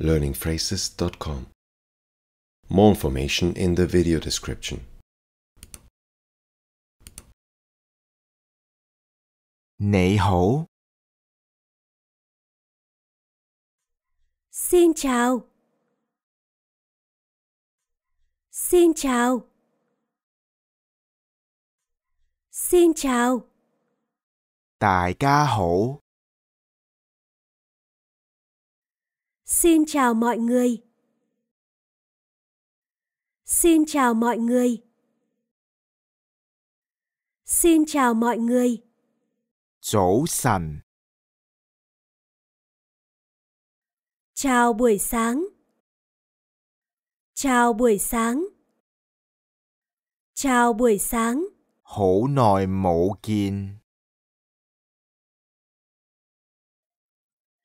learningphrases.com. More information in the video description. Nǐ Xin chào. Xin chào. Xin chào. Đại ca hổ. Xin chào mọi người. Xin chào mọi người. Xin chào mọi người. Chào sẵn. Chào buổi sáng. Chào buổi sáng. Chào buổi sáng. Hổ nòi mộ kiên.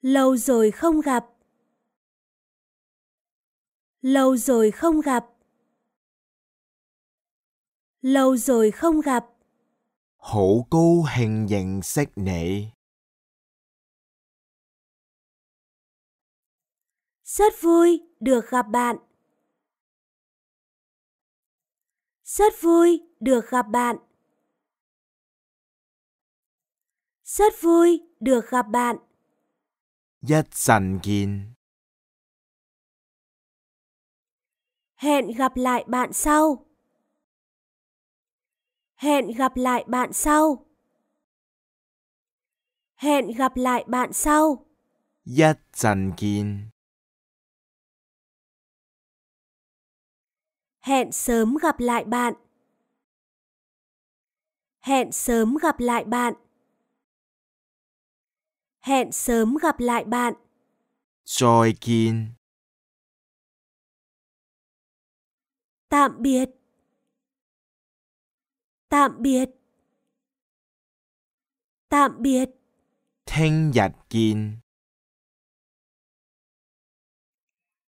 Lâu rồi không gặp. Lâu rồi không gặp. Lâu rồi không gặp. Hộ cô hình dặn sắc nệ. Rất vui được gặp bạn. Rất vui được gặp bạn. Rất vui được gặp bạn. nhất sành kiên. Hẹn gặp lại bạn sau. Hẹn gặp lại bạn sau. Hẹn gặp lại bạn sau. Hẹn sớm gặp lại bạn. Hẹn sớm gặp lại bạn. Hẹn sớm gặp lại bạn. Rồi kiến. Tạm biệt. Tạm biệt. Tạm biệt. Thanh giặt kín.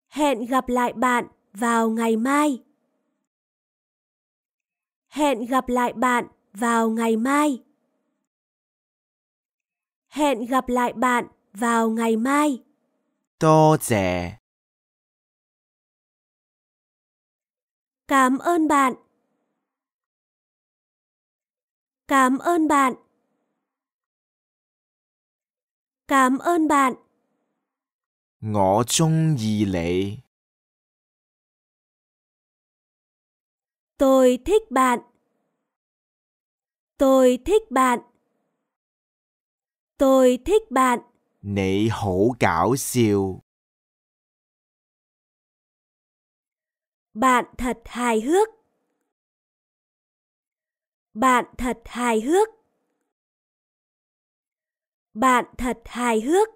Hẹn gặp lại bạn vào ngày mai. Hẹn gặp lại bạn vào ngày mai. Hẹn gặp lại bạn vào ngày mai. 多謝。Cảm ơn bạn. Cảm ơn bạn. Cảm ơn bạn. Tôi thích bạn. Tôi thích bạn. Tôi thích bạn. 你好搞笑。Bạn thật hài hước. Bạn thật hài hước. Bạn thật hài hước.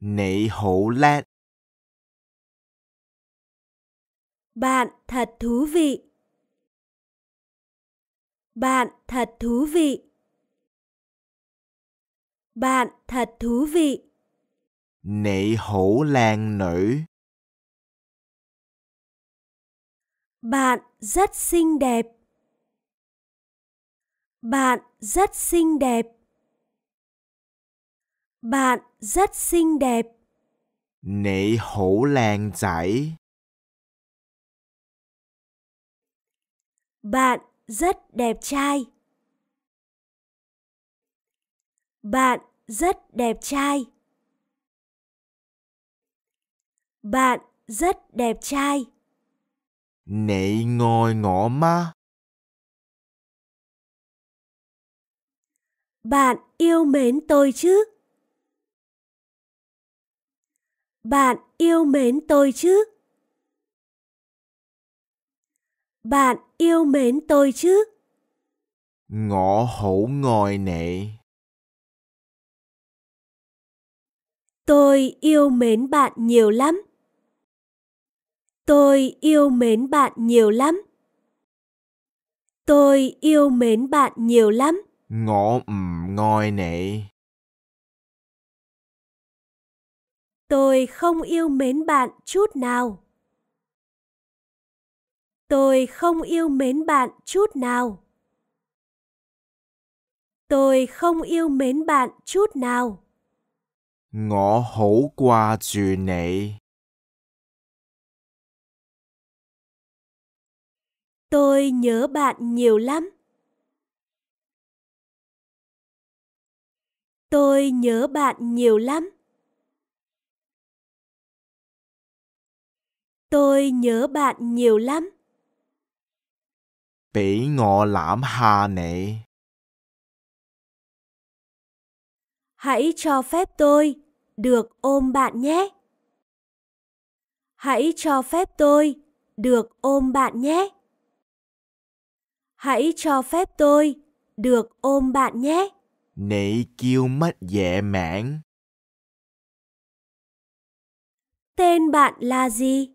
Nị hậu lẹt. Bạn thật thú vị. Bạn thật thú vị. Bạn thật thú vị. Nị hổ làng nữ Bạn rất xinh đẹp. Bạn rất xinh đẹp. Bạn rất xinh đẹp. Nị hổ làng chảy. Bạn rất đẹp trai. Bạn rất đẹp trai. Bạn rất đẹp trai. 你愛我嗎？Bạn yêu mến tôi chứ? Bạn yêu mến tôi chứ? Bạn yêu mến tôi chứ? Ngõ hổ ngồi nệ. Tôi yêu mến bạn nhiều lắm. Tôi yêu mến bạn nhiều lắm. Tôi yêu mến bạn nhiều lắm. Ngộ ừm ngồi nị. Tôi không yêu mến bạn chút nào. Tôi không yêu mến bạn chút nào. Tôi không yêu mến bạn chút nào. Tôi không yêu mến bạn Tôi nhớ bạn nhiều lắm. Tôi nhớ bạn nhiều lắm. Tôi nhớ bạn nhiều lắm. Bị ngọ lãm hà nệ. Hãy cho phép tôi được ôm bạn nhé. Hãy cho phép tôi được ôm bạn nhé. Hãy cho phép tôi được ôm bạn nhé. Nị kêu mất dễ mãn. Tên bạn là gì?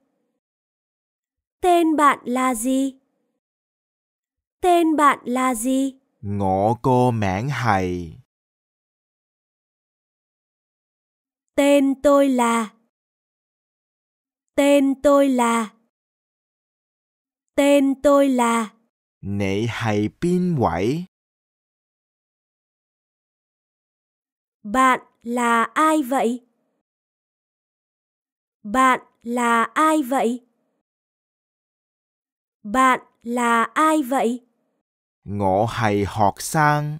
Tên bạn là gì? Tên bạn là gì? Ngộ cô mãn hầy. Tên tôi là Tên tôi là Tên tôi là 你係邊位？Bạn là ai vậy? Bạn là ai vậy? Bạn là ai vậy? 我係學生。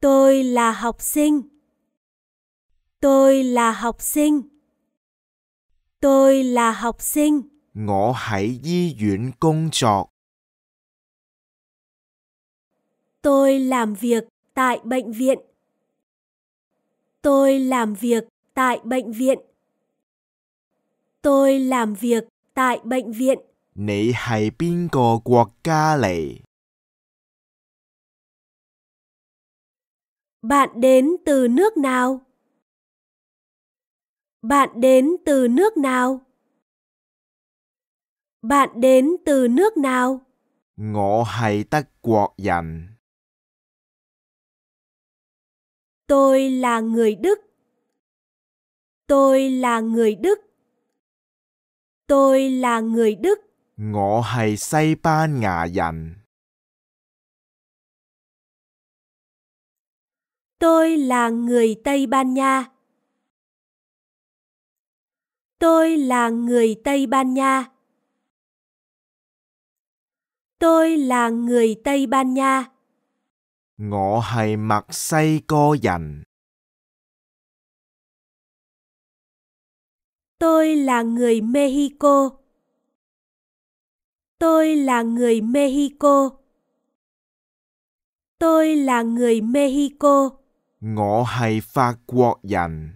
Tôi là học sinh. Tôi là học sinh. Tôi là học sinh. 我喺醫院工作。Tôi làm việc tại bệnh viện. Tôi làm việc tại bệnh viện. Tôi làm việc tại bệnh viện. bạn đến từ nước nào? Bạn đến từ nước nào? Bạn đến từ nước nào? Ngộ hay tắc quốc dành. Tôi là người Đức. Tôi là người Đức. Tôi là người Đức. Ngộ hay Tây Ban Nha dành. Tôi là người Tây Ban Nha. Tôi là người Tây Ban Nha. Tôi là người Tây Ban Nha. Tôi là người Mexico. Tôi là người Mexico. Tôi là người Mexico. Ngọ 係 Pháp Quốc 人.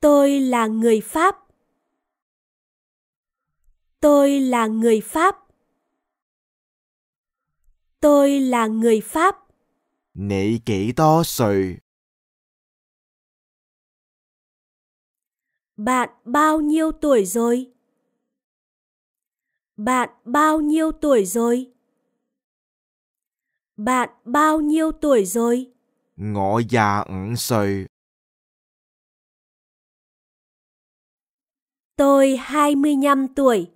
Tôi là người Pháp. Tôi là người Pháp. Tôi là người Pháp. 你幾多歲? Bạn bao nhiêu tuổi rồi? Bạn bao nhiêu tuổi rồi? Bạn bao nhiêu tuổi rồi? 我25歲. Tôi 25 tuổi.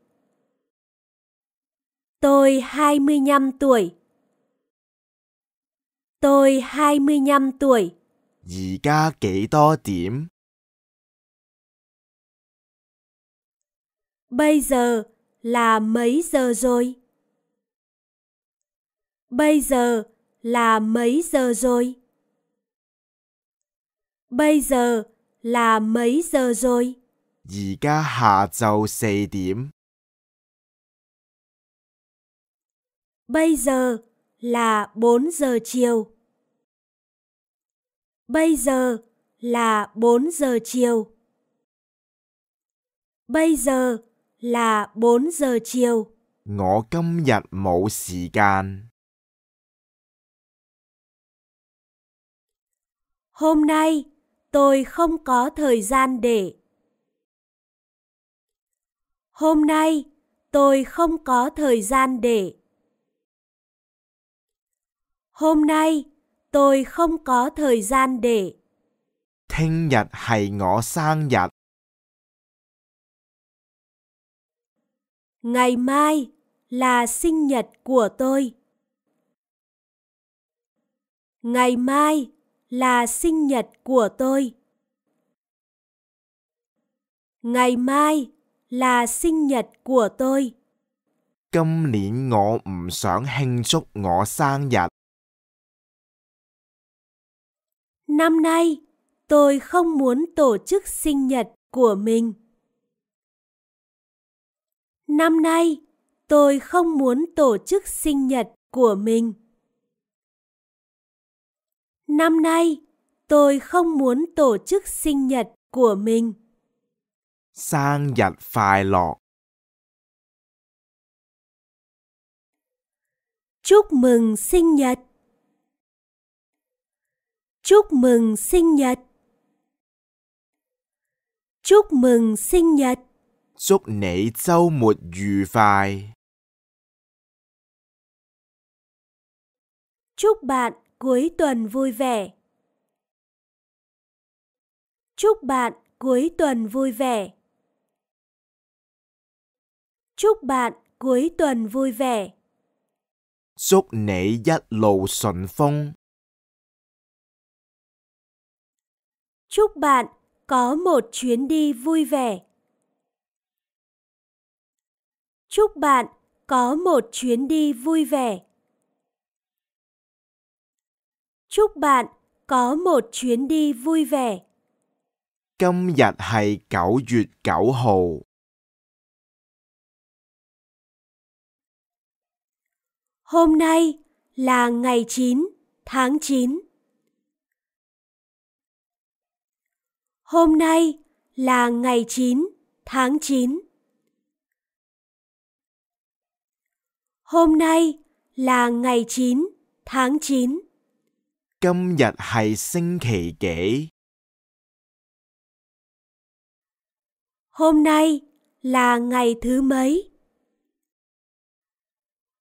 Tôi 25 tuổi. Tôi 25 tuổi. điểm Bây giờ là mấy giờ rồi? Bây giờ là mấy giờ rồi? Bây giờ là mấy giờ rồi? giờ 而家下晝四點。Bây giờ là 4 giờ chiều. Bây giờ là 4 giờ chiều. Bây giờ là 4 giờ chiều. hôm nay tôi không có thời gian để. Hôm nay tôi không có thời gian để. Hôm nay tôi không có thời gian để. Ngày mai là sinh nhật của tôi. Ngày mai là sinh nhật của tôi. Ngày mai là sinh nhật của tôi. 今年我唔想慶祝我生日。Năm nay, tôi không muốn tổ chức sinh nhật của mình. Năm nay, tôi không muốn tổ chức sinh nhật của mình. Năm nay, tôi không muốn tổ chức sinh nhật của mình. Sang nhật phài lọ. Chúc mừng sinh nhật. Chúc mừng sinh nhật. Chúc mừng sinh nhật. Chúc bạn cuối tuần vui vẻ. Chúc bạn cuối tuần vui vẻ. Chúc bạn cuối tuần vui vẻ. Chúc 祝你一路順風。Chúc bạn có một chuyến đi vui vẻ. Chúc bạn có một chuyến đi vui vẻ. Chúc bạn có một chuyến đi vui vẻ. Hôm nay là 9月9 Hôm nay là ngày 9 tháng 9. Hôm nay là ngày 9 tháng 9. Hôm nay là ngày 9 tháng 9. Hôm nay là 星期幾? Hôm nay là ngày thứ mấy?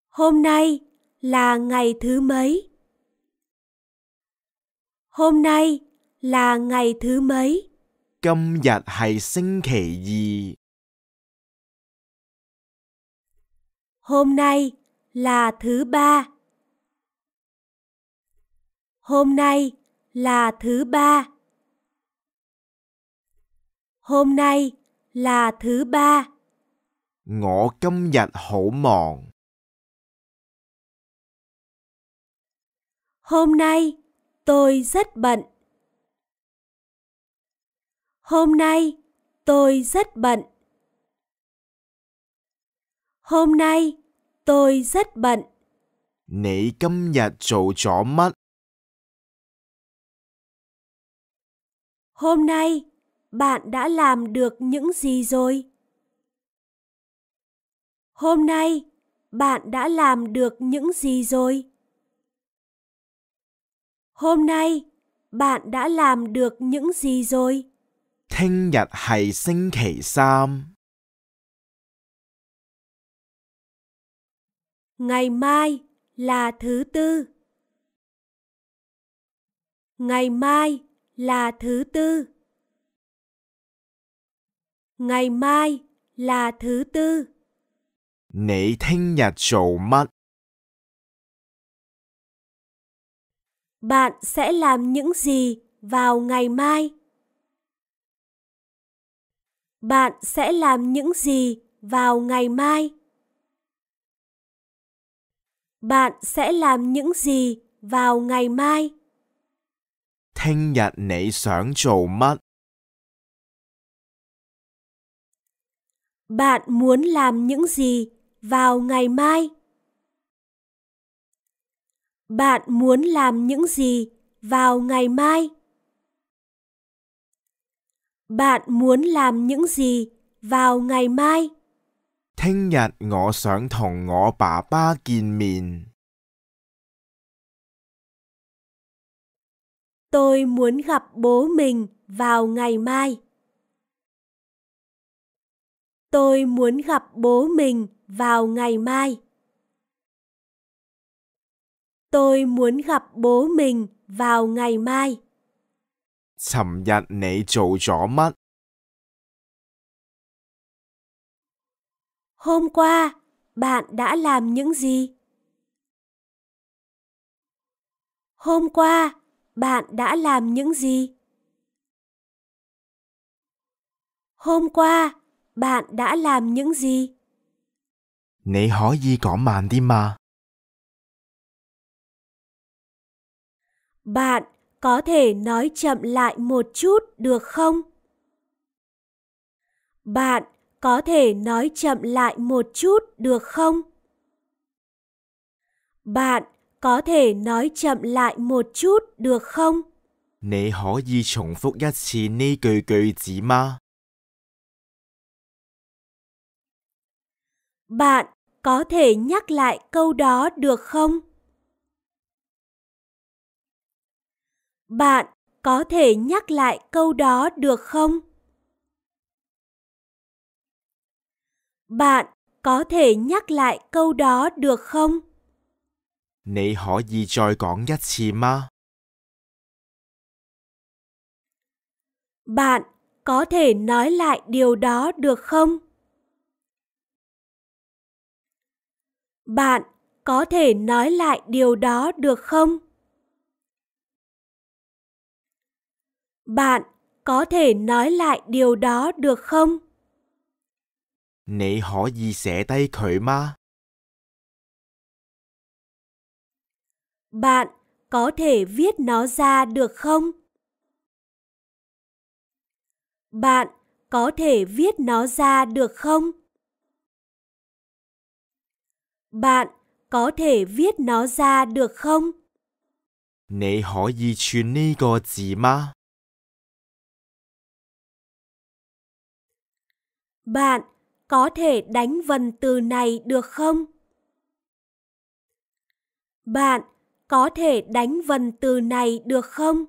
Hôm nay là ngày thứ mấy? Hôm nay là ngày thứ mấy? 今日係星期二。Hôm nay là thứ ba. Hôm nay là thứ ba. Hôm nay là thứ ba. Ngõ câm nhật hổ mòn. Hôm nay tôi rất bận. Hôm nay tôi rất bận. Hôm nay tôi rất bận. hôm nay bạn đã làm được những gì rồi? Hôm nay bạn đã làm được những gì rồi? Hôm nay bạn đã làm được những gì rồi? 聽日係星期三。Ngày mai là thứ tư. Ngày mai là thứ tư. Ngày mai là thứ tư. Bạn sẽ làm những gì vào ngày mai? bạn sẽ làm những gì vào ngày mai? Bạn sẽ làm những gì vào ngày mai? bạn muốn làm những gì vào ngày mai? Bạn muốn làm những gì vào ngày mai? Bạn muốn làm những gì vào ngày mai? tôi muốn gặp bố mình vào ngày mai. Tôi muốn gặp bố mình vào ngày mai. Tôi muốn gặp bố mình vào ngày mai. 尋日你做咗乜？Hôm qua bạn đã làm những gì? Hôm qua bạn đã làm những gì? Hôm qua bạn đã làm những gì? Bạn có thể nói chậm lại một chút được không? Bạn có thể nói chậm lại một chút được không? Bạn có thể nói chậm lại một chút được không? bạn có thể nhắc lại câu đó được không? Bạn có thể nhắc lại câu đó được không? Bạn có thể nhắc lại câu đó được không? 你可以再講一次嗎? Bạn có thể nói lại điều đó được không? Bạn có thể nói lại điều đó được không? Bạn có thể nói lại điều đó được không? gì sẽ tay khởi ma? Bạn có thể viết nó ra được không? Bạn có thể viết nó ra được không? Bạn có thể viết nó ra được không? gì gì ma? Bạn có thể đánh vần từ này được không? Bạn có thể đánh vần từ này được không?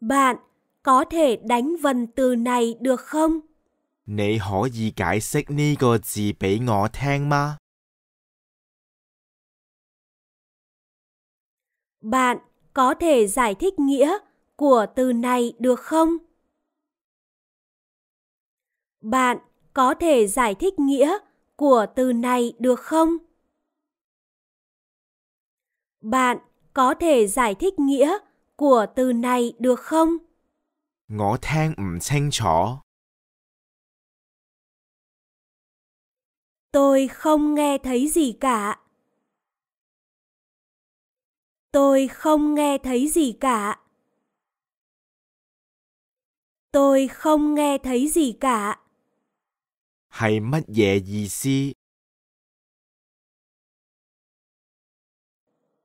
Bạn có thể đánh vần từ này được không? Bạn có thể giải thích nghĩa của từ này được không? Bạn có thể giải thích nghĩa của từ này được không? Bạn có thể giải thích nghĩa của từ này được không? Tôi không nghe thấy gì cả. Tôi không nghe thấy gì cả. Tôi không nghe thấy gì cả. 係乜嘢意思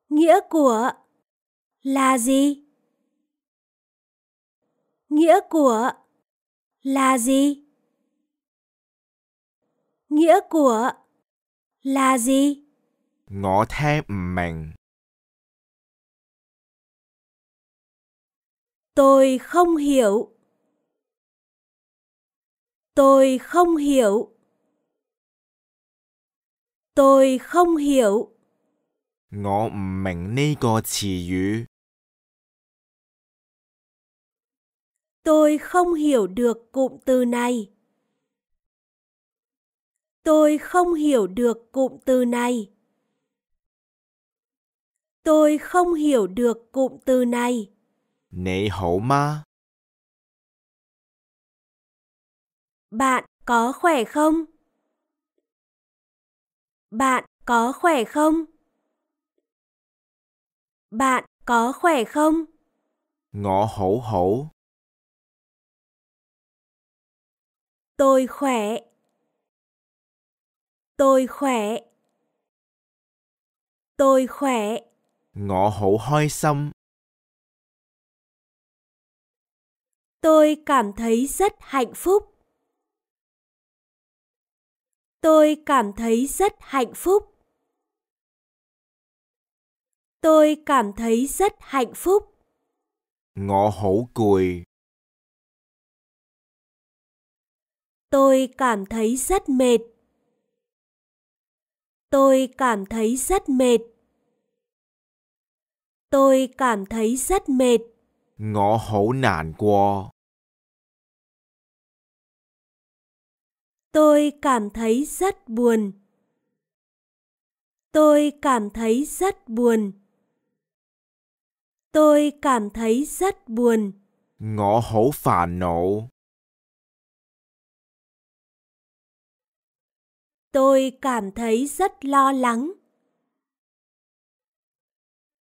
？nghĩa của là gì? nghĩa của là gì? nghĩa của là gì? Tôi không hiểu. Tôi không hiểu. Tôi không hiểu. Tôi không hiểu được cụm từ này. Tôi không hiểu được cụm từ này. Tôi không hiểu được cụm từ này. hậu ma. Bạn có khỏe không? Bạn có khỏe không? Bạn có khỏe không? Ngọ hổ hổ. Tôi khỏe. Tôi khỏe. Tôi khỏe. Ngọ hổ hoi xăm. Tôi cảm thấy rất hạnh phúc. Tôi cảm thấy rất hạnh phúc. Tôi cảm thấy rất hạnh phúc. Ngọ hổ cười. Tôi cảm thấy rất mệt. Tôi cảm thấy rất mệt. Tôi cảm thấy rất mệt. Ngọ hổ nản qua. Tôi cảm thấy rất buồn. Tôi cảm thấy rất buồn. Tôi cảm thấy rất buồn. Ngõ hổ phản nộ. Tôi cảm thấy rất lo lắng.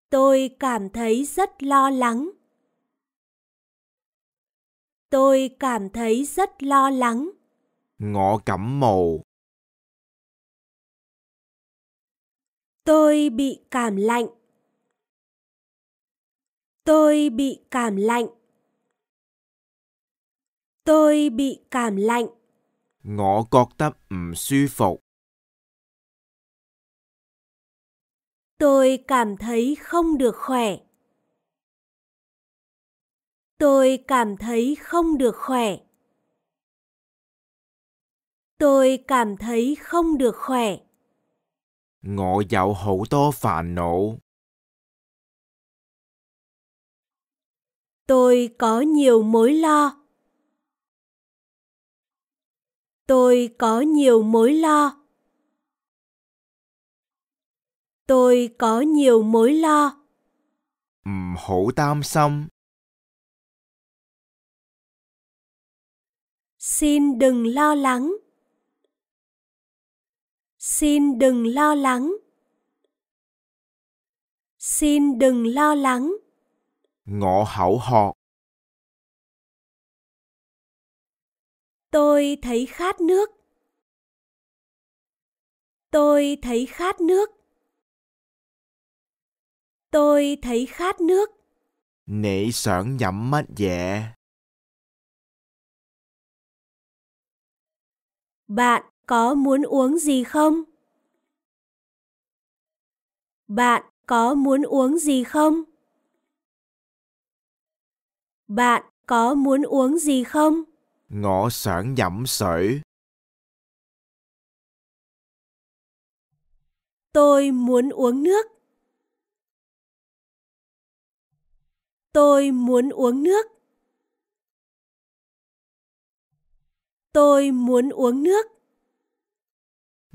Tôi cảm thấy rất lo lắng. Tôi cảm thấy rất lo lắng. Ngọ Cẩm Mầu Tôi bị cảm lạnh. Tôi bị cảm lạnh. Tôi bị cảm lạnh. Ngọ cọt tâm ẩm suy phục. Tôi cảm thấy không được khỏe. Tôi cảm thấy không được khỏe. Tôi cảm thấy không được khỏe. ngộ hậu phản nộ tôi có nhiều mối lo. Tôi có nhiều mối lo. Tôi có nhiều mối lo. xin đừng lo lắng. Xin đừng lo lắng. Xin đừng lo lắng. Ngọ hảo họ. Tôi thấy khát nước. Tôi thấy khát nước. Tôi thấy khát nước. Nị sởn nhậm mắt dẹ. Dạ. Bạn có muốn uống gì không? Bạn có muốn uống gì không? Bạn có muốn uống gì không? Ngõ sản nhậm sởi. Tôi muốn uống nước. Tôi muốn uống nước. Tôi muốn uống nước.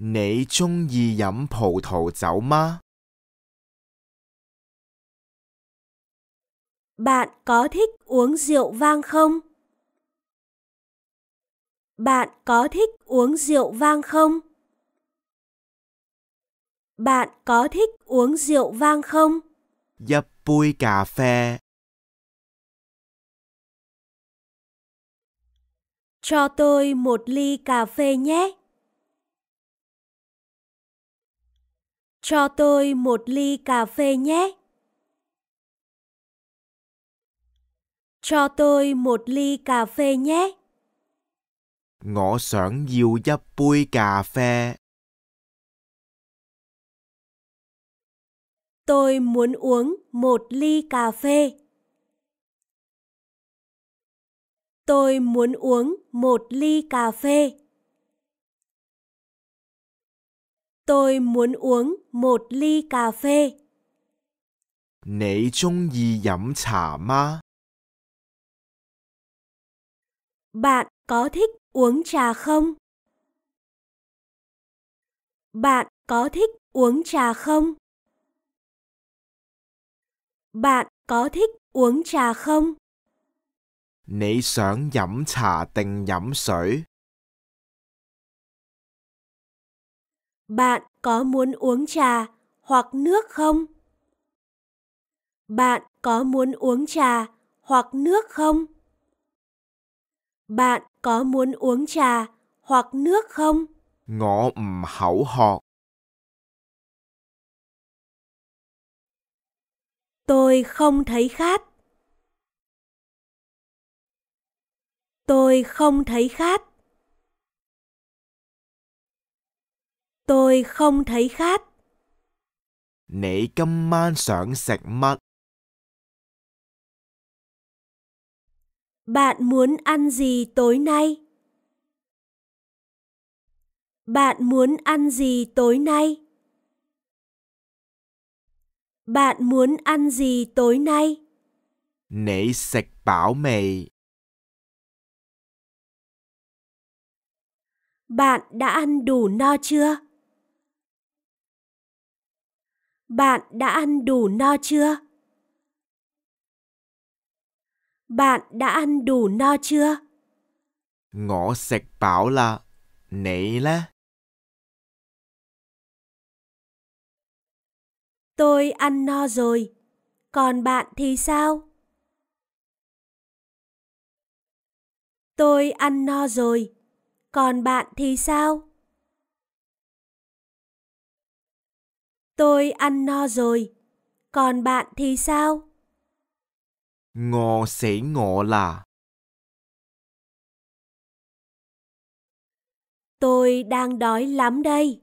你中意飲葡萄酒嗎？Bạn có thích uống rượu vang không? Bạn có thích uống rượu vang không? Bạn có thích uống rượu vang không? Một bôi cà phê. Cho tôi một ly cà phê nhé. Cho tôi một ly cà phê nhé. Cho tôi một ly cà phê nhé. Ngõ sẵn dìu dắp bui cà phê. Tôi muốn uống một ly cà phê. Tôi muốn uống một ly cà phê. Tôi muốn uống một ly cà phê. 你中意飲茶嗎? Bạn có thích uống trà không? Bạn có thích uống trà không? Bạn có thích uống trà không? 你想飲茶定飲水? Bạn có muốn uống trà hoặc nước không? Bạn có muốn uống trà hoặc nước không? Bạn có muốn uống trà hoặc nước không? Ngõ m hậu họ. Tôi không thấy khát. Tôi không thấy khát. Tôi không thấy khát. bạn muốn ăn gì tối nay? Bạn muốn ăn gì tối nay? Bạn muốn ăn gì tối nay? bạn đã ăn đủ no chưa? Bạn đã ăn đủ no chưa? Bạn đã ăn đủ no chưa? Ngõ sạch bảo là nấy là. Tôi ăn no rồi, còn bạn thì sao? Tôi ăn no rồi, còn bạn thì sao? Tôi ăn no rồi. Còn bạn thì sao? Ngọ sẽ ngộ là Tôi đang đói lắm đây.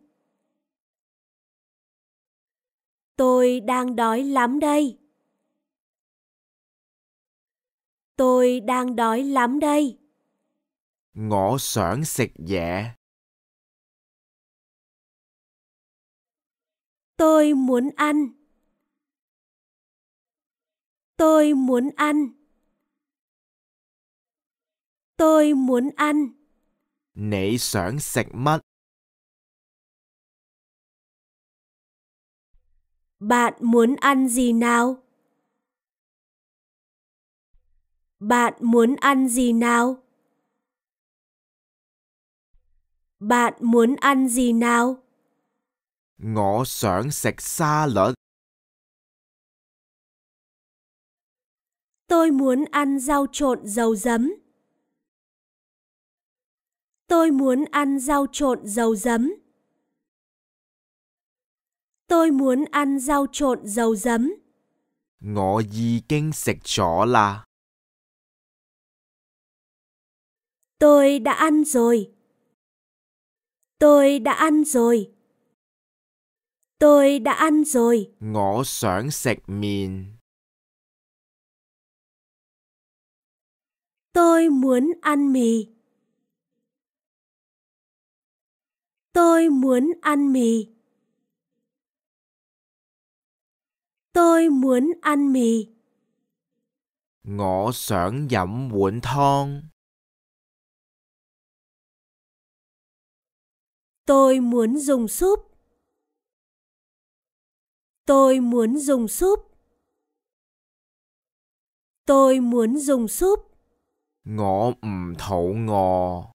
Tôi đang đói lắm đây. Tôi đang đói lắm đây. Ngõ sẵn sạch dạ. Tôi muốn ăn. Tôi muốn ăn. Tôi muốn ăn. Nị sẵn sạch mắt. Bạn muốn ăn gì nào? Bạn muốn ăn gì nào? Bạn muốn ăn gì nào? 我想食沙律. Tôi muốn ăn rau trộn dầu giấm. Tôi muốn ăn rau trộn dầu giấm. Tôi muốn ăn rau trộn dầu giấm. 我已經食咗啦. Tôi đã ăn rồi. Tôi đã ăn rồi. Tôi đã ăn rồi. Ngõ sẵn sạch mìn. Tôi muốn ăn mì. Tôi muốn ăn mì. Tôi muốn ăn mì. Ngõ sẵn dẫm muộn thon. Tôi muốn dùng súp. Tôi muốn dùng súp. Tôi muốn dùng súp. Ngọ 唔 thậu ngò.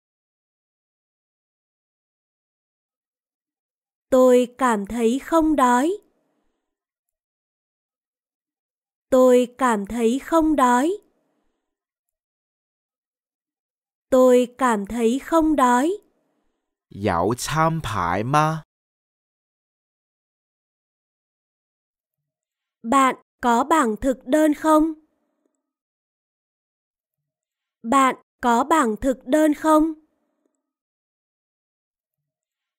Tôi cảm thấy không đói. Tôi cảm thấy không đói. Tôi cảm thấy không đói. Dạo tham phải ma. Bạn có bảng thực đơn không? Bạn có bảng thực đơn không?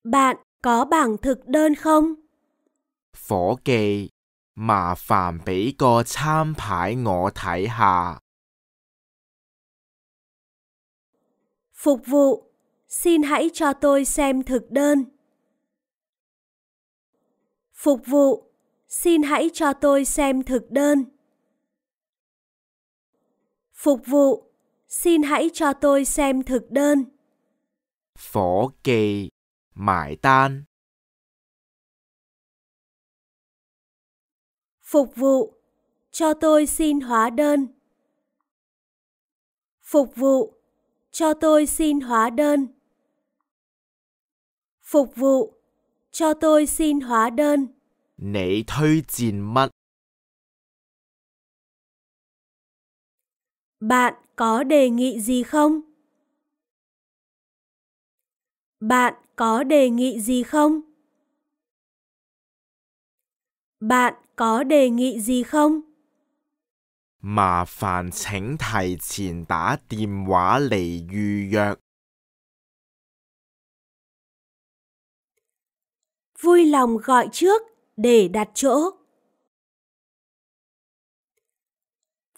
Bạn có bảng thực đơn không? Phổ kỳ, mà phàm bỉ có tham phải ngõ thải hạ. Phục vụ, xin hãy cho tôi xem thực đơn. Phục vụ, xin hãy cho tôi xem thực đơn. Phục vụ, xin hãy cho tôi xem thực đơn. Phó kỳ, mải tan. Phục vụ, cho tôi xin hóa đơn. Phục vụ, cho tôi xin hóa đơn. Phục vụ, cho tôi xin hóa đơn. 你推薦乜？Bạn có đề nghị gì không? Bạn có đề nghị gì không? Bạn có đề nghị gì không? Mà phàn chính thầy tiền đã điện hóa lì dự 约. Vui lòng gọi trước để đặt chỗ.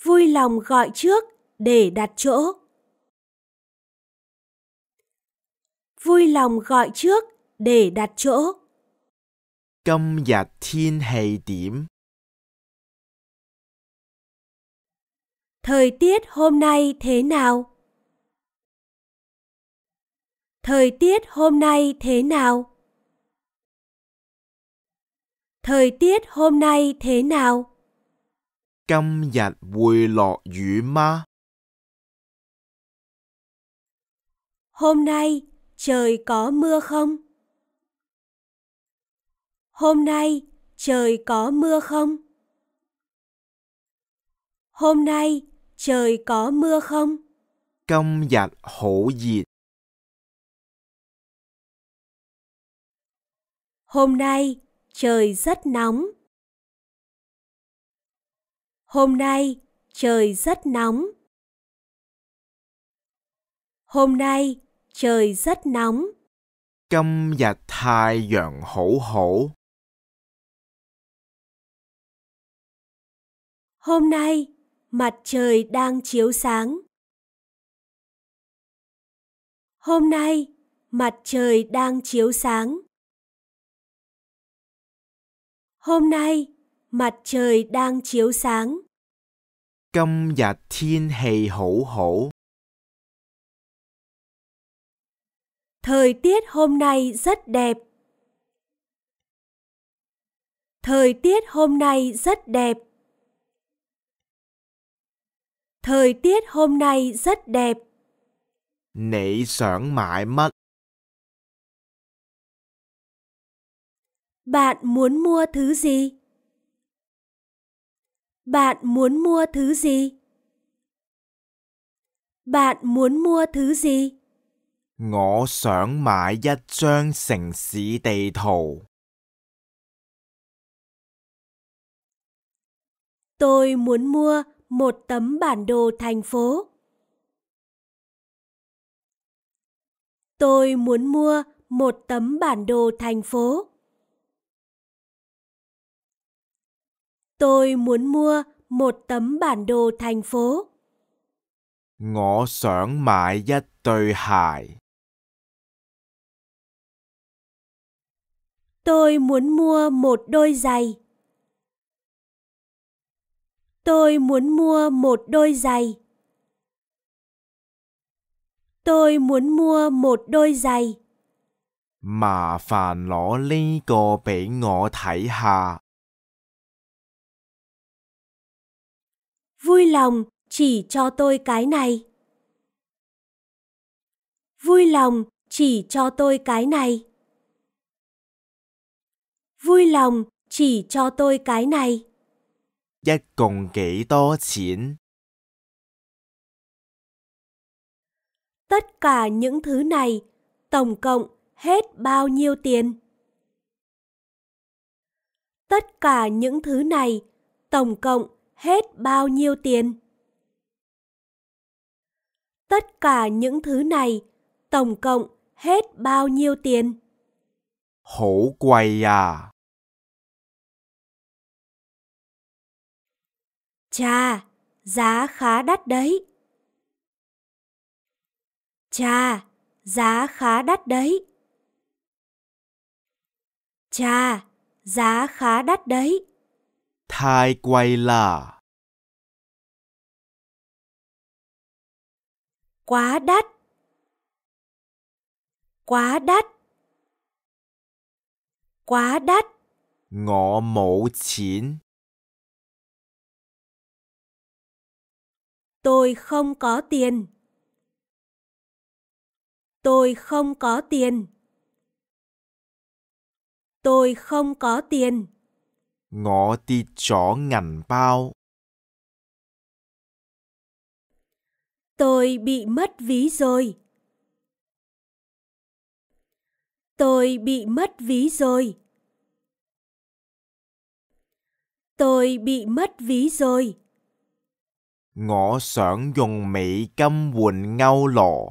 Vui lòng gọi trước để đặt chỗ. Vui lòng gọi trước để đặt chỗ. Hôm nay thiên hệ điểm. Thời tiết hôm nay thế nào? Thời tiết hôm nay thế nào? Thời tiết hôm nay thế nào? 今日會落雨嗎? Hôm nay trời có mưa không? Hôm nay trời có mưa không? Hôm nay trời có mưa không? Công diệt. Hôm nay trời rất nóng. Hôm nay, trời rất nóng. Hôm nay, trời rất nóng. hôm nay, mặt trời đang chiếu sáng. Hôm nay, mặt trời đang chiếu sáng. Hôm nay, mặt trời đang chiếu sáng. Hôm nay thiên hì hữu hữu. Thời tiết hôm nay rất đẹp. Thời tiết hôm nay rất đẹp. Thời tiết hôm nay rất đẹp. Nị sởn mãi mất. Bạn muốn mua thứ gì? Bạn muốn mua thứ gì? Bạn muốn mua thứ gì? Tôi muốn mua một tấm bản đồ thành phố. Tôi muốn mua một tấm bản đồ thành phố. Tôi muốn mua một tấm bản đồ thành phố. Ngõ sởn mại gia tờ hại. Tôi muốn mua một đôi giày. Tôi muốn mua một đôi giày. Tôi muốn mua một đôi giày. Mà phàn lõ ly cô bị ngọ thảy hà. Vui lòng, chỉ cho tôi cái này. Vui lòng, chỉ cho tôi cái này. Vui lòng, chỉ cho tôi cái này. cộng tiền Tất cả những thứ này, tổng cộng hết bao nhiêu tiền? Tất cả những thứ này, tổng cộng hết bao nhiêu tiền? Tất cả những thứ này tổng cộng hết bao nhiêu tiền? Hổ quầy à! cha giá khá đắt đấy. cha giá khá đắt đấy. cha giá khá đắt đấy. Thai quay là quá đắt quá đắt quá đắt 我冇錢 tôi không có tiền tôi không có tiền tôi không có tiền 我跌咗銀包。Tôi bị mất ví rồi. Tôi bị mất ví rồi. Tôi bị mất ví rồi. 我想用美金換歐羅。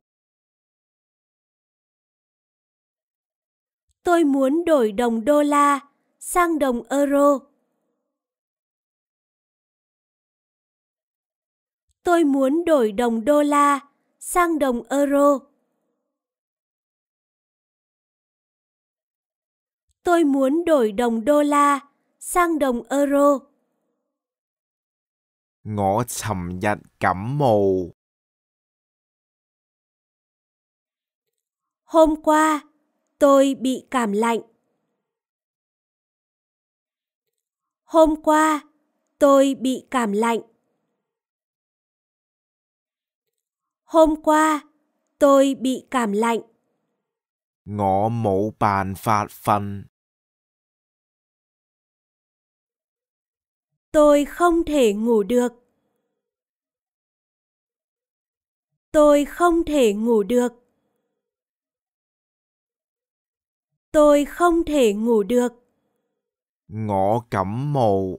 Tôi muốn đổi đồng đô la sang đồng euro. Tôi muốn đổi đồng đô la sang đồng euro. Tôi muốn đổi đồng đô la sang đồng euro. trầm mồ. Hôm qua, tôi bị cảm lạnh. Hôm qua, tôi bị cảm lạnh. Hôm qua, tôi bị cảm lạnh. Ngõ mũ bàn phạt phần. Tôi không thể ngủ được. Tôi không thể ngủ được. Tôi không thể ngủ được. Ngọ cảm mồ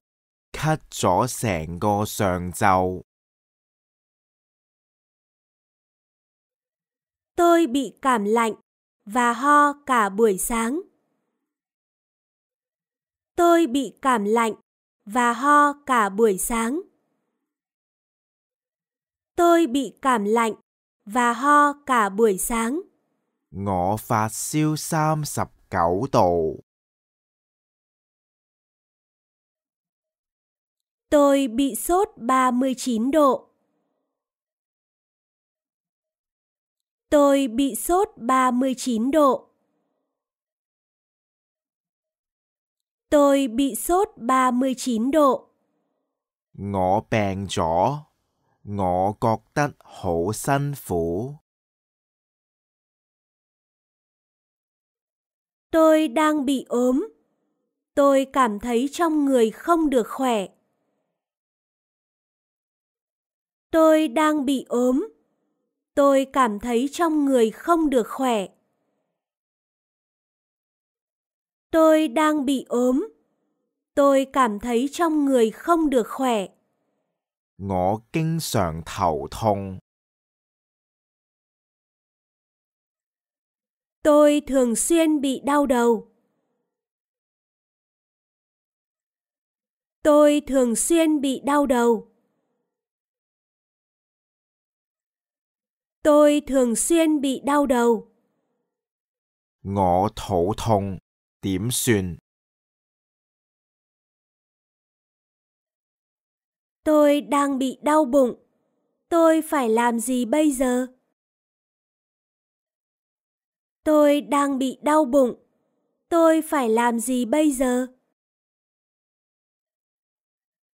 khát rõ sẹn go sờn dầu. Tôi bị cảm lạnh và ho cả buổi sáng. Tôi bị cảm lạnh và ho cả buổi sáng. Tôi bị cảm lạnh và ho cả buổi sáng. tôi bị sốt 39 độ. Tôi bị sốt 39 độ. Tôi bị sốt 39 độ. Tôi đang bị ốm. Tôi cảm thấy trong người không được khỏe. Tôi đang bị ốm. Tôi cảm thấy trong người không được khỏe. Tôi đang bị ốm. Tôi cảm thấy trong người không được khỏe. Tôi thường xuyên bị đau đầu. Tôi thường xuyên bị đau đầu. Tôi thường xuyên bị đau đầu. Tôi đang bị đau bụng. Tôi phải làm gì bây giờ? Tôi đang bị đau bụng. Tôi phải làm gì bây giờ?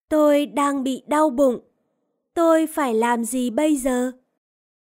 Tôi đang bị đau bụng. Tôi phải làm gì bây giờ?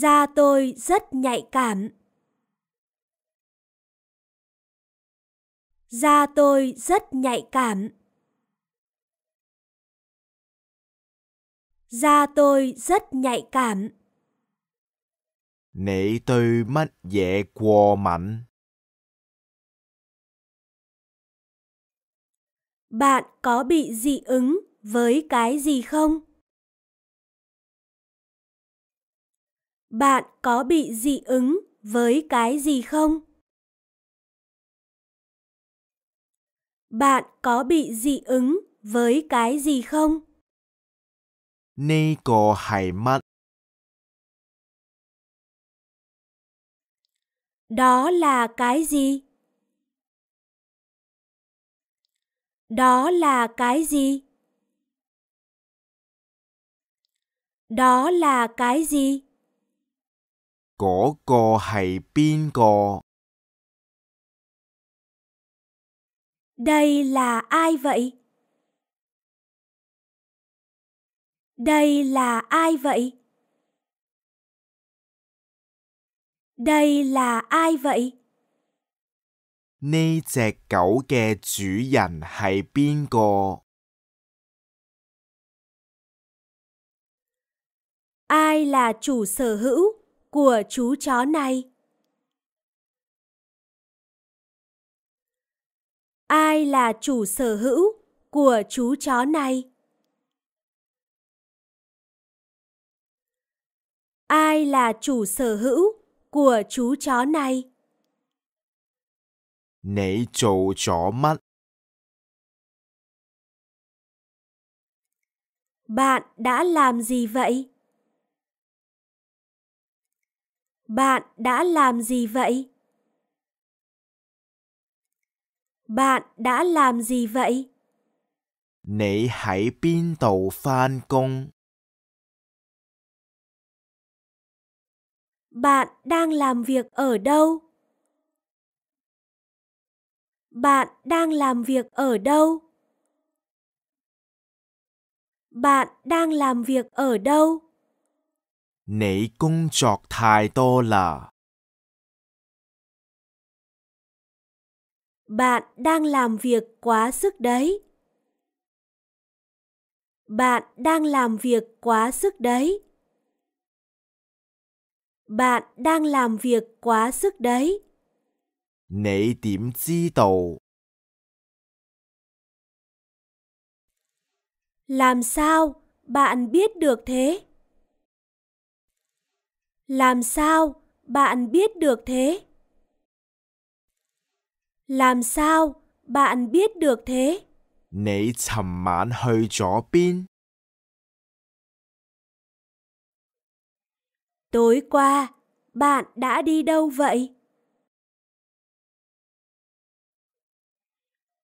Da tôi rất nhạy cảm. Da tôi rất nhạy cảm. Da tôi rất nhạy cảm. Nị tư mất dễ quò mạnh. Bạn có bị dị ứng với cái gì không? bạn có bị dị ứng với cái gì không? Bạn có bị dị ứng với cái gì không? Đó là cái gì? Đó là cái gì? Đó là cái gì? 嗰個係邊個？Đây là ai vậy? Đây là ai vậy? Đây là ai vậy? 呢隻狗嘅主人係邊個？Ai là chủ sở hữu? của chú chó này. Ai là chủ sở hữu của chú chó này? Ai là chủ sở hữu của chú chó này? bạn đã làm gì vậy? Bạn đã làm gì vậy? Bạn đã làm gì vậy? Bạn đang làm việc ở đâu? Bạn đang làm việc ở đâu? Bạn đang làm việc ở đâu? bạn đang làm việc quá sức đấy. Bạn đang làm việc quá sức đấy. Bạn đang làm việc quá sức đấy. 你點知道? Làm sao bạn biết được thế? Làm sao bạn biết được thế? Làm sao bạn biết được thế? tối qua bạn đã đi đâu vậy?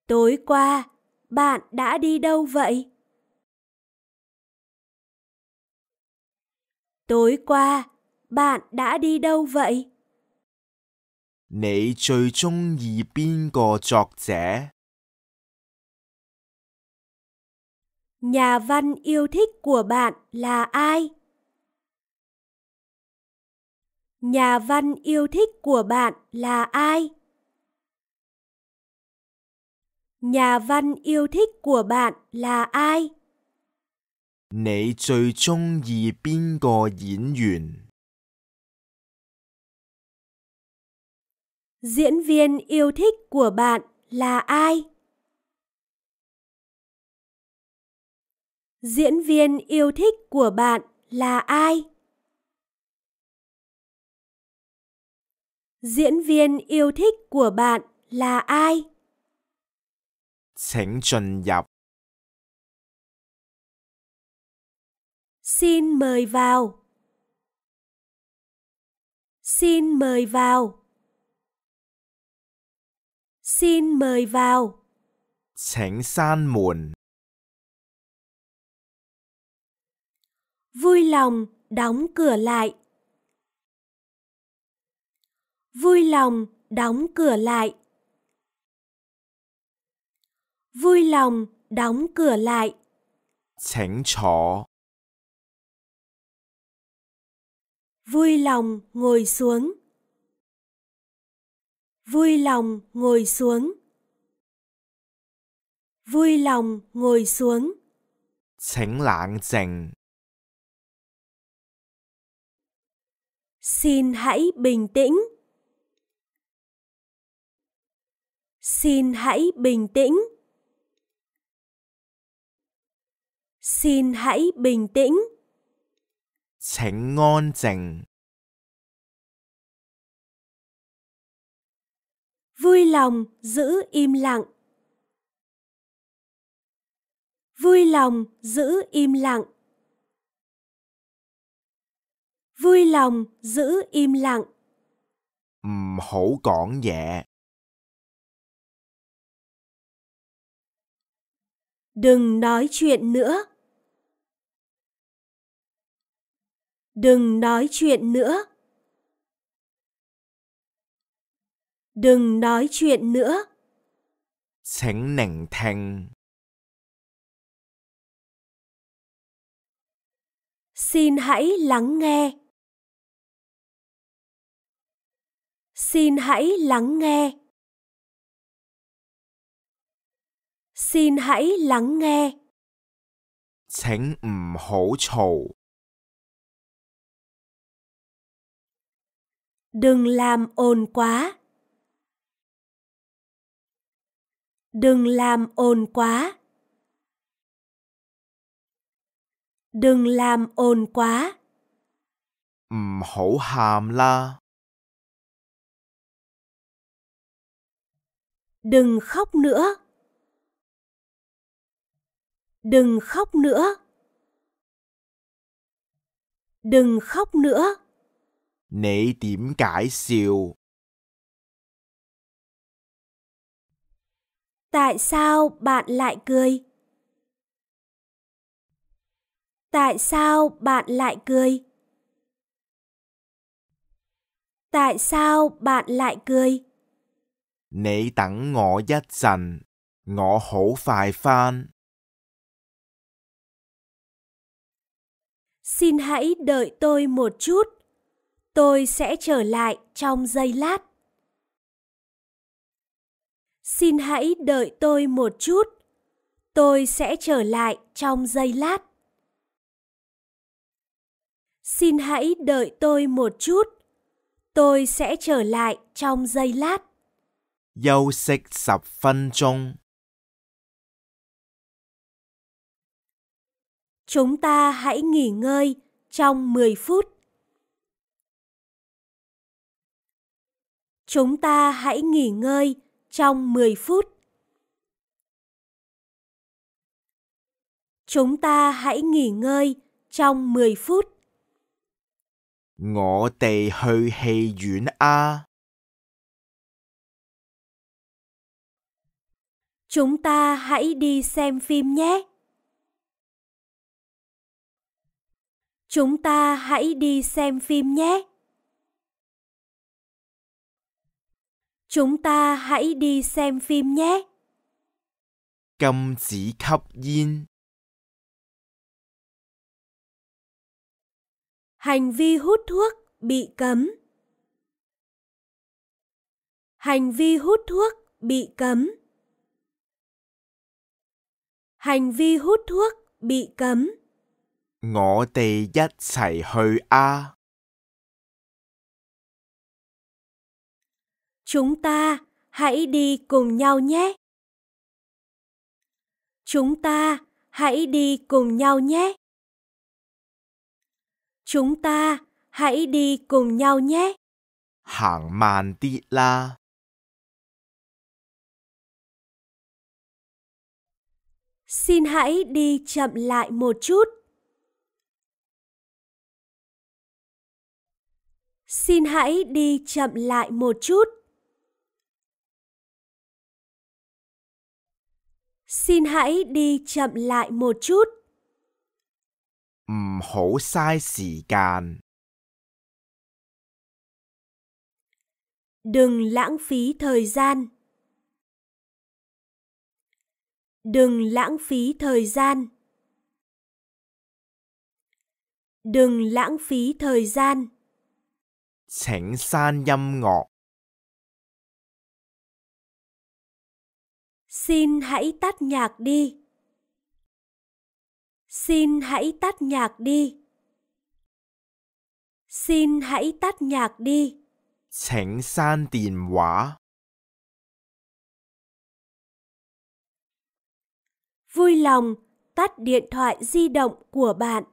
Tối qua bạn đã đi đâu vậy? Tối qua bạn đã đi đâu vậy? 你最中意邊個作者？Nhà văn yêu thích của bạn là ai? Nhà văn yêu thích của bạn là ai? Nhà văn yêu thích của bạn là ai? 你最中意邊個演員？Diễn viên yêu thích của bạn là ai? Diễn viên yêu thích của bạn là ai? Diễn viên yêu thích của bạn là ai? Xin trình nhập. Xin mời vào. Xin mời vào. Xin mời vào. Tránh san muồn. Vui lòng đóng cửa lại. Vui lòng đóng cửa lại. Vui lòng đóng cửa lại. Tránh chó. Vui lòng ngồi xuống vui lòng ngồi xuống vui lòng ngồi xuống 請冷靜 xin hãy bình tĩnh xin hãy bình tĩnh xin hãy bình tĩnh 請安靜 vui lòng giữ im lặng vui lòng giữ im lặng vui lòng giữ im lặng hổ cõng dạ đừng nói chuyện nữa đừng nói chuyện nữa Đừng nói chuyện nữa. Sánh nảnh thành. Xin hãy lắng nghe. Xin hãy lắng nghe. Xin hãy lắng nghe. Tránh ừm hổ trầu. Đừng làm ồn quá. đừng làm ồn quá đừng làm ồn quá hàm 唔好喊啦 đừng khóc nữa đừng khóc nữa đừng khóc nữa 你點解笑？tại sao bạn lại cười tại sao bạn lại cười tại sao bạn lại cười 你等我一陣，我好快返。Xin hãy đợi tôi một chút, tôi sẽ trở lại trong giây lát. Xin hãy đợi tôi một chút. Tôi sẽ trở lại trong giây lát. Xin hãy đợi tôi một chút. Tôi sẽ trở lại trong giây lát. Chúng ta hãy nghỉ ngơi trong 10 phút. Chúng ta hãy nghỉ ngơi trong 10 phút. Chúng ta hãy nghỉ ngơi trong 10 phút. Chúng ta hãy đi xem phim nhé. Chúng ta hãy đi xem phim nhé. Chúng ta hãy đi xem phim nhé. Cấm chỉ hấp yên. Hành vi hút thuốc bị cấm. Hành vi hút thuốc bị cấm. Hành vi hút thuốc bị cấm. dắt 我哋一齊去啊！Chúng ta hãy đi cùng nhau nhé. Chúng ta hãy đi cùng nhau nhé. Chúng ta hãy đi cùng nhau nhé. Hạng màn đi la. Xin hãy đi chậm lại một chút. Xin hãy đi chậm lại một chút. Xin hãy đi chậm lại một chút. hổ sai Đừng lãng phí thời gian. Đừng lãng phí thời gian. Đừng lãng phí thời gian. âm 請刪音樂。Xin hãy tắt nhạc đi. Xin hãy tắt nhạc đi. Xin hãy tắt nhạc đi. điện Vui lòng tắt điện thoại di động của bạn.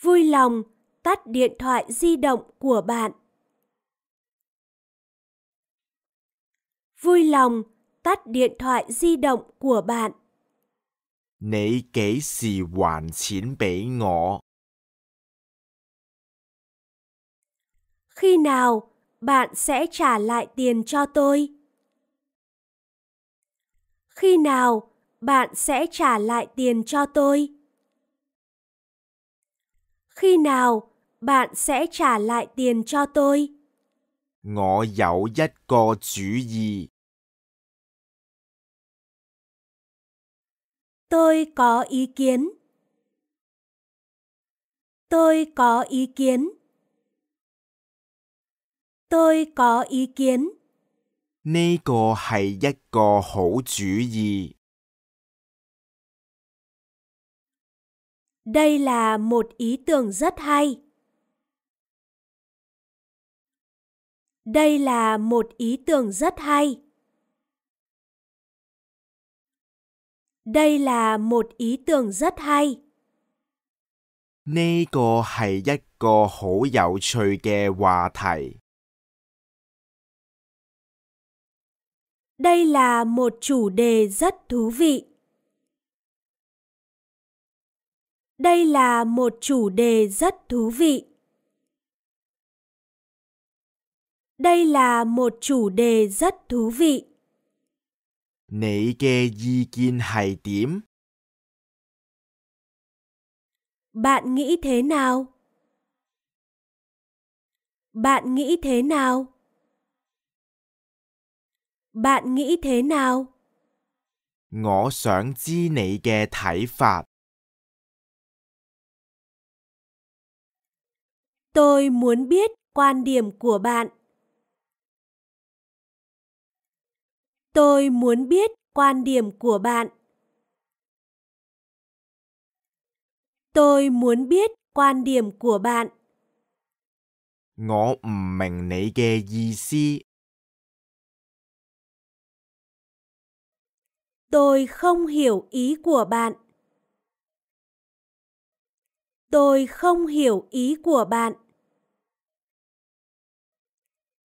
Vui lòng tắt điện thoại di động của bạn. vui lòng tắt điện thoại di động của bạn. 你幾時還錢俾我? Khi nào bạn sẽ trả lại tiền cho tôi? Khi nào bạn sẽ trả lại tiền cho tôi? Khi nào bạn sẽ trả lại tiền cho tôi? 我有一個主意。Tôi có ý kiến. Tôi có ý kiến. Tôi có ý kiến. Này 呢個係一個好主意。Đây là một ý tưởng rất hay. Đây là một ý tưởng rất hay. Đây là một ý tưởng rất hay. này. Đây là một chủ đề rất thú vị. Đây là một chủ đề rất thú vị. đây là một chủ đề rất thú vị. kê hài 你嘅意見係點? Bạn nghĩ thế nào? Bạn nghĩ thế nào? Bạn nghĩ thế nào? Tôi muốn biết quan điểm của bạn. Tôi muốn biết quan điểm của bạn. Tôi muốn biết quan điểm của bạn. Tôi không hiểu ý của bạn. Tôi không hiểu ý của bạn.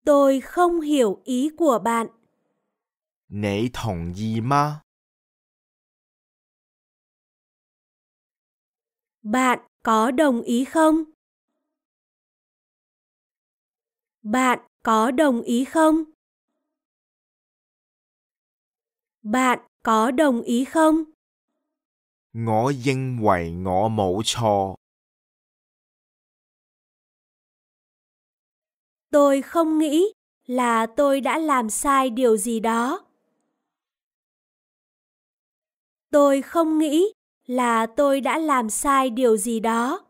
Tôi không hiểu ý của bạn bạn có đồng ý không? Bạn có đồng ý không? Bạn có đồng ý không? tôi không nghĩ là tôi đã làm sai điều gì đó tôi không nghĩ là tôi đã làm sai điều gì đó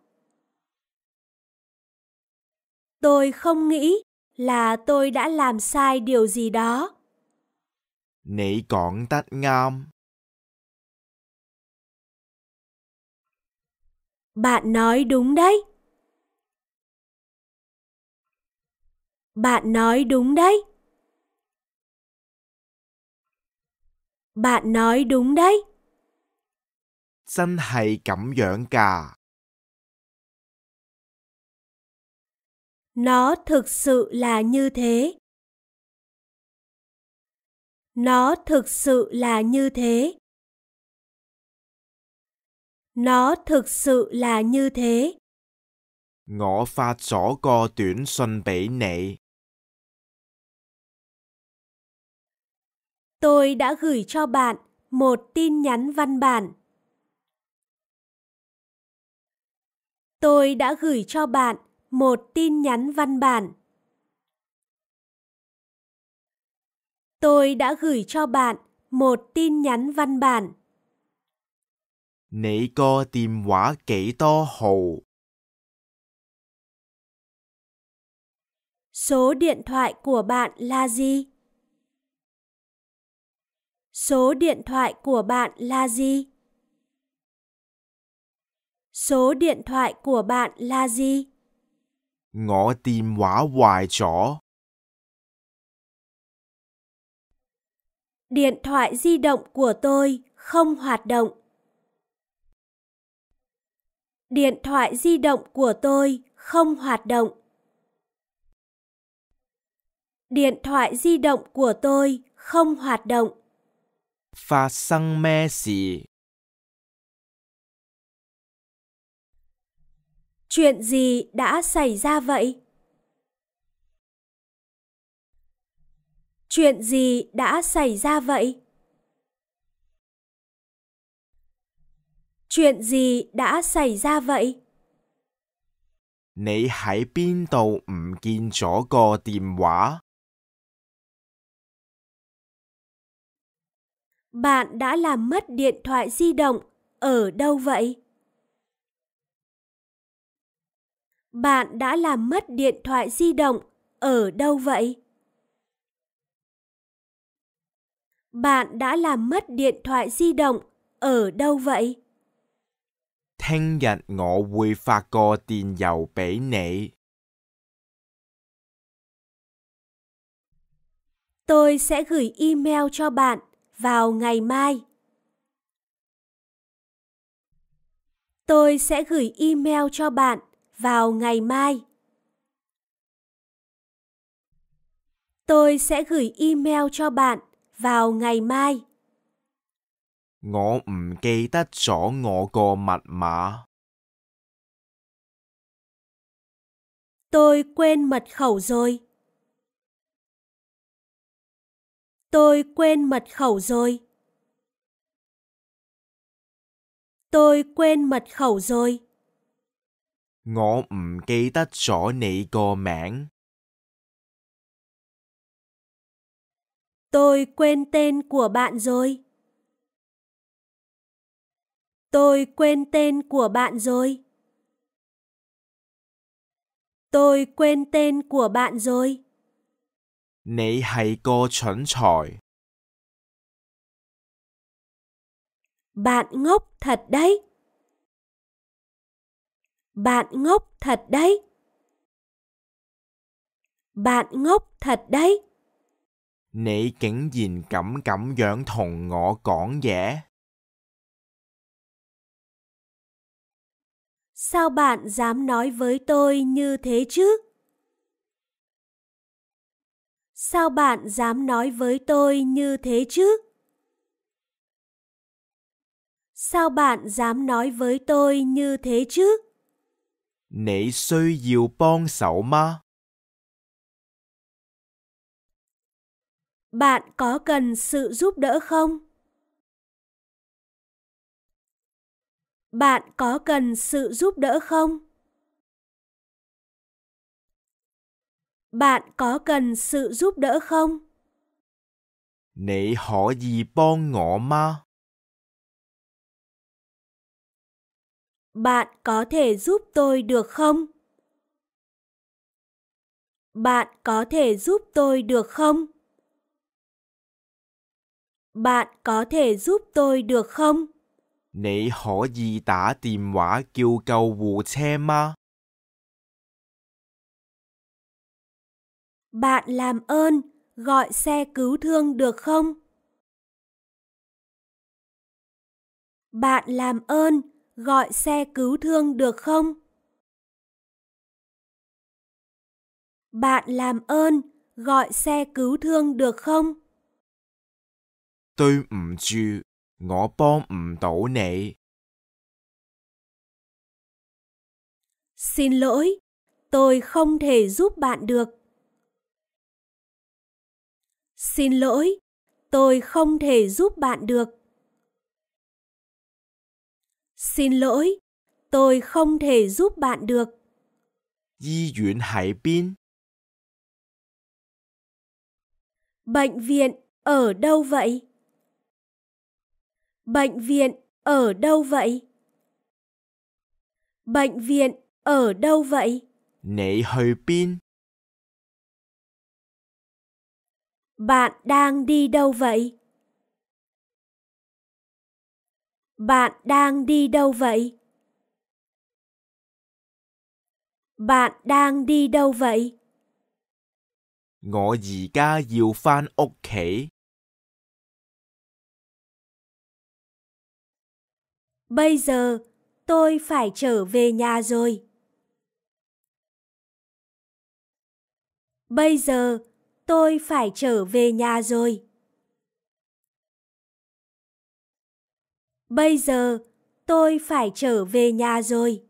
tôi không nghĩ là tôi đã làm sai điều gì đó Nị còn tách ngam. Bạn nói đúng đấy. Bạn nói đúng đấy. Bạn nói đúng đấy. 真係咁樣㗎。Nó thực sự là như thế. Nó thực sự là như thế. Nó thực sự là như thế. Tôi đã gửi cho bạn một tin nhắn văn bản. tôi đã gửi cho bạn một tin nhắn văn bản. Tôi đã gửi cho bạn một tin nhắn văn bản. Nị có tìm quả kỹ to hồ. Số điện thoại của bạn là gì? Số điện thoại của bạn là gì? Số điện thoại của bạn là gì? Ngõ tìm hoài chỗ. Điện thoại di động của tôi không hoạt động. Điện thoại di động của tôi không hoạt động. Điện thoại di động của tôi không hoạt động. Phát sinh mẹ gì? chuyện gì đã xảy ra vậy chuyện gì đã xảy ra vậy chuyện gì đã xảy ra vậy Bạn đã làm mất điện thoại di động ở đâu vậy? Bạn đã làm mất điện thoại di động ở đâu vậy? Bạn đã làm mất điện thoại di động ở đâu vậy? Thanh tôi sẽ gửi email cho bạn vào ngày mai. Tôi sẽ gửi email cho bạn vào ngày mai. Tôi sẽ gửi email cho bạn vào ngày mai. Tôi quên mật khẩu rồi. Tôi quên mật khẩu rồi. Tôi quên mật khẩu rồi. 我唔記得咗你個名。Tôi quên tên của bạn rồi. Tôi quên tên của bạn rồi. Tôi quên tên của bạn rồi. Bạn ngốc thật đấy. Bạn ngốc thật đấy. Bạn ngốc thật đấy. Nị cảnh nhìn cẩm cẩm giỡn thùng ngõ cỏn dẻ. Sao bạn dám nói với tôi như thế chứ? Sao bạn dám nói với tôi như thế chứ? Sao bạn dám nói với tôi như thế chứ? 你需要幫手嗎？Bạn có cần sự giúp đỡ không? Bạn có cần sự giúp đỡ không? Bạn có cần sự giúp đỡ không? 你可以幫我嗎？bạn có thể giúp tôi được không? Bạn có thể giúp tôi được không? Bạn có thể giúp tôi được không? ma Bạn làm ơn gọi xe cứu thương được không? Bạn làm ơn gọi xe cứu thương được không? Bạn làm ơn, gọi xe cứu thương được không? Xin lỗi, tôi không thể giúp bạn được. Xin lỗi, tôi không thể giúp bạn được. Xin lỗi, tôi không thể giúp bạn được. Y viện hải bin Bệnh viện ở đâu vậy? Bệnh viện ở đâu vậy? Bệnh viện ở đâu vậy? Nị hơi pin. Bạn đang đi đâu vậy? Bạn đang đi đâu vậy? Bạn đang đi đâu vậy? Bây giờ tôi phải trở về nhà rồi. Bây giờ tôi phải trở về nhà rồi. Bây giờ tôi phải trở về nhà rồi.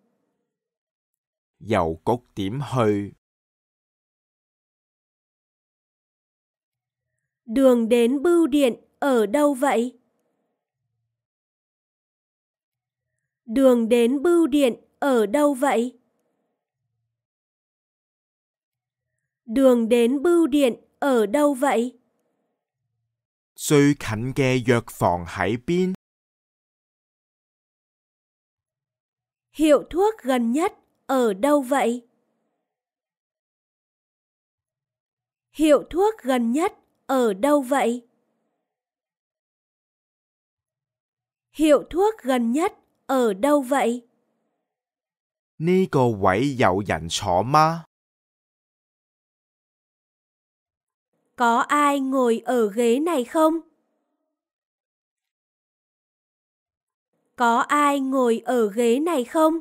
Dầu cốt tím hơi. Đường đến bưu điện ở đâu vậy? Đường đến bưu điện ở đâu vậy? Đường đến bưu điện ở đâu vậy? 最近嘅藥房喺邊？Hiệu thuốc gần nhất ở đâu vậy? Hiệu thuốc gần nhất ở đâu vậy? Hiệu thuốc gần nhất ở đâu vậy? ma. Có ai ngồi ở ghế này không? có ai ngồi ở ghế này không?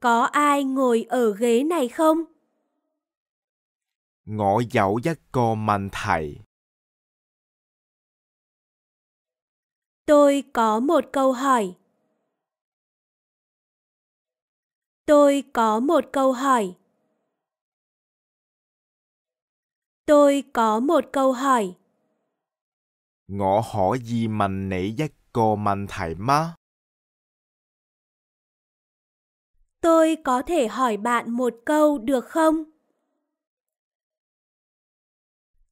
Có ai ngồi ở ghế này không? Ngõ dẫu một cô mần thầy. Tôi có một câu hỏi. Tôi có một câu hỏi. Tôi có một câu hỏi. 我可以問你一個問題嗎？Tôi có thể hỏi bạn một câu được không?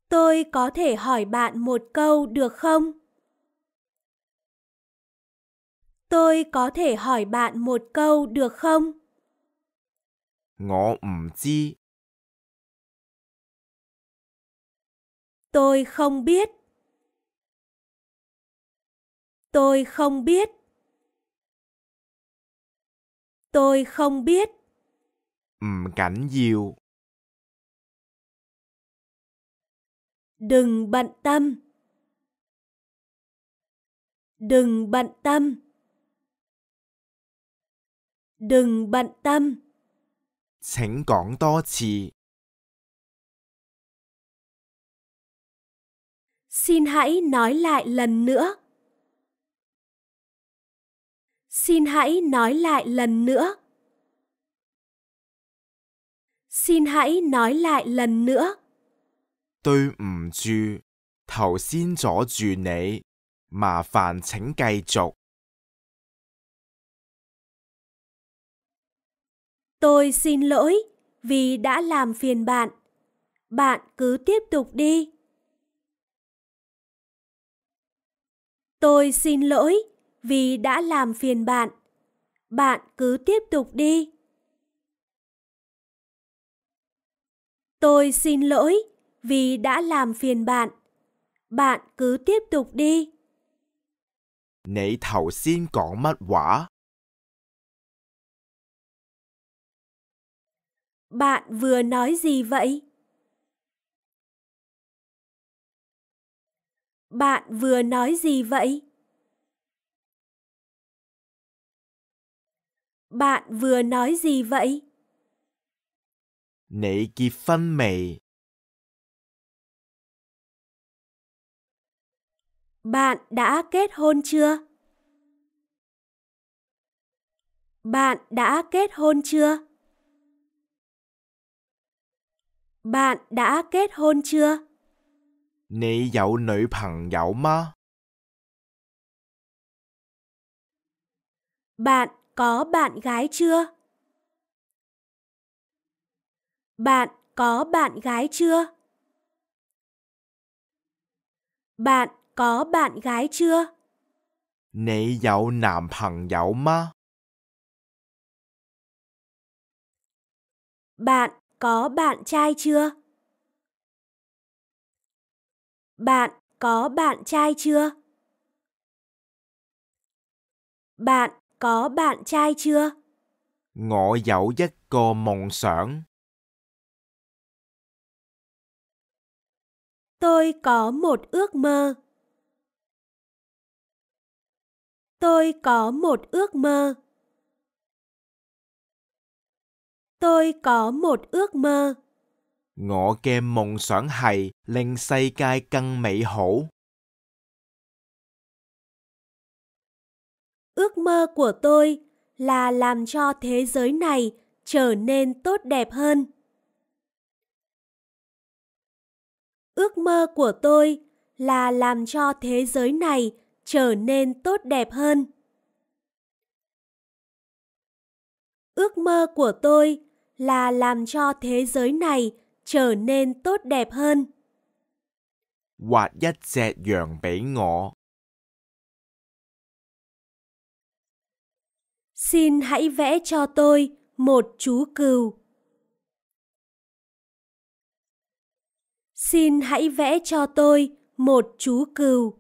Tôi có thể hỏi bạn một câu được không? Tôi có thể hỏi bạn một câu được không? Tôi không biết. Tôi không biết. Tôi không biết. cảnh diệu Đừng bận tâm. Đừng bận tâm. Đừng bận tâm. to 請講多次. Xin hãy nói lại lần nữa. Xin hãy nói lại lần nữa. Xin hãy nói lại lần nữa. chú, xin Tôi xin lỗi vì đã làm phiền bạn. Bạn cứ tiếp tục đi. Tôi xin lỗi vì đã làm phiền bạn. Bạn cứ tiếp tục đi. Tôi xin lỗi vì đã làm phiền bạn. Bạn cứ tiếp tục đi. xin quả. Bạn vừa nói gì vậy? Bạn vừa nói gì vậy? bạn vừa nói gì vậy? Nị chi phân mì. Bạn đã kết hôn chưa? Bạn đã kết hôn chưa? Bạn đã kết hôn chưa? Nị dậu nữ bằng dậu ma? Bạn có bạn gái chưa? Bạn có bạn gái chưa? Bạn có bạn gái chưa? phẳng ma. bạn có bạn trai chưa? Bạn có bạn trai chưa? Bạn có bạn trai chưa? Ngộ dậu giấc cô mộng sởn. Tôi có một ước mơ. Tôi có một ước mơ. Tôi có một ước mơ. Ngộ kem mộng soảng hầy, lên say cai căng mậy hổ. ước mơ của tôi là làm cho thế giới này trở nên tốt đẹp hơn ước mơ của tôi là làm cho thế giới này trở nên tốt đẹp hơn ước mơ của tôi là làm cho thế giới này trở nên tốt đẹp hơn. một Hoặc 一隻羊俾我。Xin hãy vẽ cho tôi một chú cừu. Xin hãy vẽ cho tôi một chú cừu.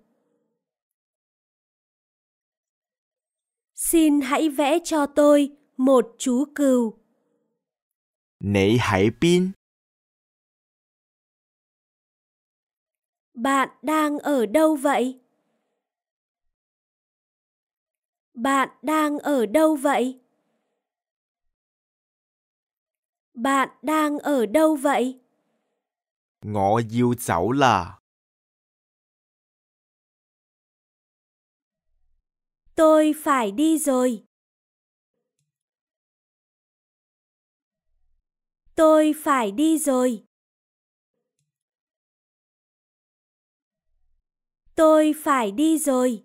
Xin hãy vẽ cho tôi một chú cừu. Nể hải pin. Bạn đang ở đâu vậy? Bạn đang ở đâu vậy? Bạn đang ở đâu vậy? Tôi phải đi rồi. Tôi phải đi rồi. Tôi phải đi rồi.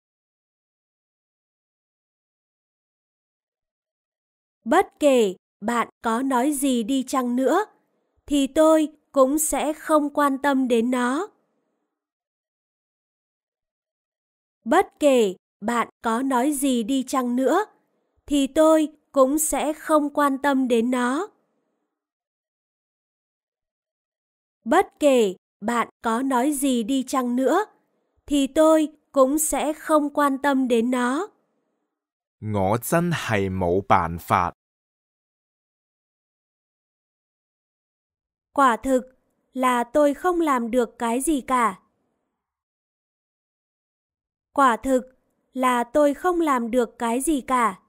Bất kể bạn có nói gì đi chăng nữa, thì tôi cũng sẽ không quan tâm đến nó. Bất kể bạn có nói gì đi chăng nữa, thì tôi cũng sẽ không quan tâm đến nó. Bất kể bạn có nói gì đi chăng nữa, thì tôi cũng sẽ không quan tâm đến nó. 我真係冇辦法。Quả thực là tôi không làm được cái gì cả. Quả thực là tôi không làm được cái gì cả.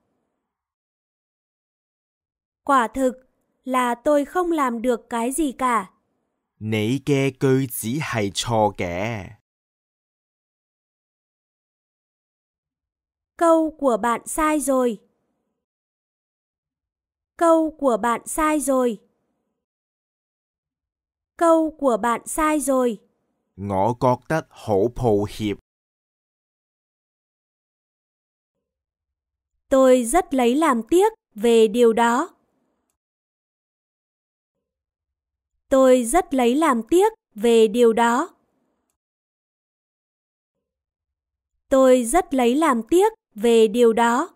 Quả thực là tôi không làm được cái gì cả. 你嘅句子係錯嘅。Câu của bạn sai rồi. Câu của bạn sai rồi. Câu của bạn sai rồi. Tôi rất lấy làm tiếc về điều đó. Tôi rất lấy làm tiếc về điều đó. Tôi rất lấy làm tiếc về điều đó